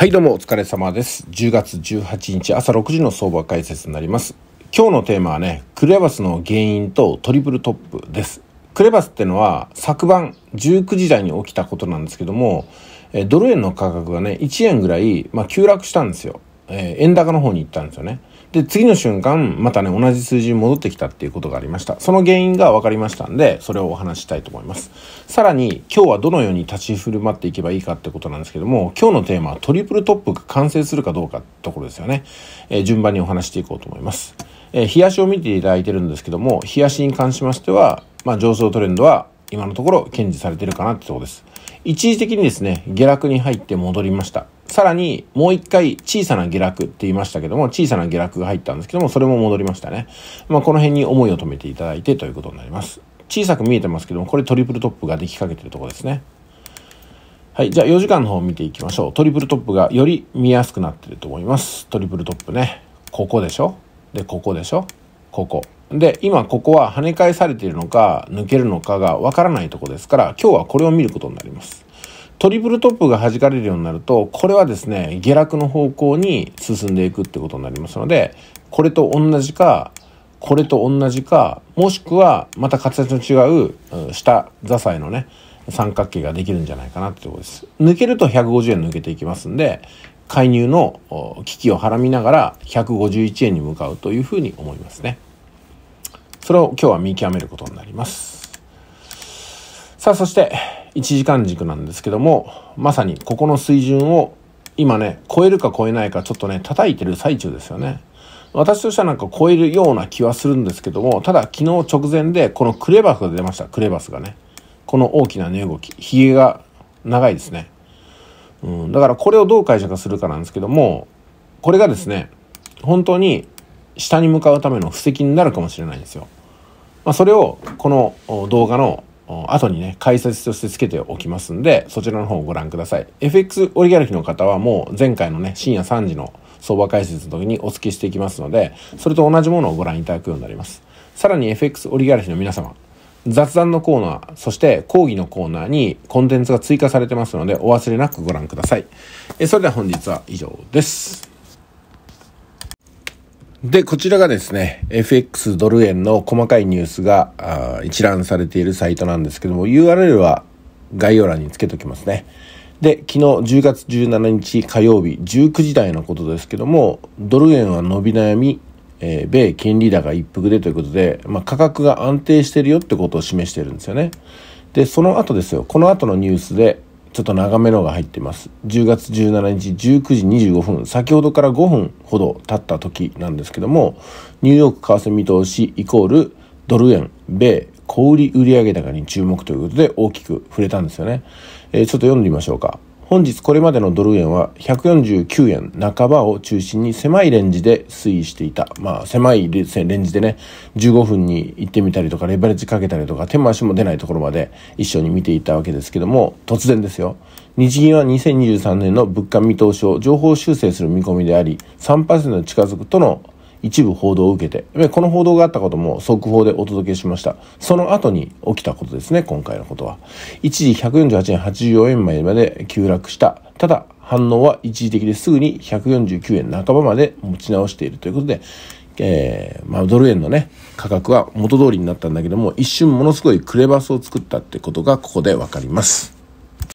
はいどうもお疲れ様です。10月18日朝6時の相場解説になります。今日のテーマはね、クレバスの原因とトリプルトップです。クレバスってのは昨晩19時台に起きたことなんですけども、ドル円の価格がね、1円ぐらい、まあ、急落したんですよ。えー、円高の方に行ったんですよね。で、次の瞬間、またね、同じ数字に戻ってきたっていうことがありました。その原因が分かりましたんで、それをお話したいと思います。さらに、今日はどのように立ち振る舞っていけばいいかってことなんですけども、今日のテーマはトリプルトップが完成するかどうかってところですよね。えー、順番にお話していこうと思います。えー、冷やしを見ていただいてるんですけども、冷やしに関しましては、まあ、上昇トレンドは今のところ堅持されてるかなってとこです。一時的にですね、下落に入って戻りました。さらに、もう一回小さな下落って言いましたけども、小さな下落が入ったんですけども、それも戻りましたね。まあ、この辺に思いを止めていただいてということになります。小さく見えてますけども、これトリプルトップができかけてるとこですね。はい。じゃあ4時間の方を見ていきましょう。トリプルトップがより見やすくなってると思います。トリプルトップね。ここでしょで、ここでしょここ。で、今ここは跳ね返されているのか、抜けるのかがわからないとこですから、今日はこれを見ることになります。トリプルトップが弾かれるようになると、これはですね、下落の方向に進んでいくってことになりますので、これと同じか、これと同じか、もしくは、また形の違う、下、座債のね、三角形ができるんじゃないかなってとこです。抜けると150円抜けていきますんで、介入の危機をはらみながら151円に向かうというふうに思いますね。それを今日は見極めることになりますさあそして1時間軸なんですけどもまさにここの水準を今ね超えるか超えないかちょっとね叩いてる最中ですよね私としてはなんか超えるような気はするんですけどもただ昨日直前でこのクレバスが出ましたクレバスがねこの大きな値動きひげが長いですねうん、だからこれをどう解釈するかなんですけどもこれがですね本当に下に向かうための布石になるかもしれないんですよ。まあ、それをこの動画の後にね、解説としてつけておきますんで、そちらの方をご覧ください。FX オリガルヒの方はもう前回のね、深夜3時の相場解説の時にお付けしていきますので、それと同じものをご覧いただくようになります。さらに FX オリガルヒの皆様、雑談のコーナー、そして講義のコーナーにコンテンツが追加されてますので、お忘れなくご覧ください。えそれでは本日は以上です。で、こちらがですね、FX ドル円の細かいニュースが一覧されているサイトなんですけども、URL は概要欄につけときますね。で、昨日10月17日火曜日19時台のことですけども、ドル円は伸び悩み、えー、米金利高一服でということで、まあ、価格が安定してるよってことを示してるんですよね。で、その後ですよ、この後のニュースで、ちょっと長めのが入ってます10月17日19時25分先ほどから5分ほど経った時なんですけどもニューヨーク為替見通しイコールドル円米小売売上高に注目ということで大きく触れたんですよね、えー、ちょっと読んでみましょうか本日これまでのドル円は149円半ばを中心に狭いレンジで推移していた。まあ狭いレンジでね、15分に行ってみたりとか、レバレッジかけたりとか、手も足も出ないところまで一緒に見ていたわけですけども、突然ですよ。日銀は2023年の物価見通しを情報修正する見込みであり、3%近づくとの一部報道を受けて、この報道があったことも速報でお届けしました。その後に起きたことですね、今回のことは。一時148円84円前まで急落した。ただ、反応は一時的ですぐに149円半ばまで持ち直しているということで、えー、まあ、ドル円のね、価格は元通りになったんだけども、一瞬ものすごいクレバスを作ったってことがここでわかります。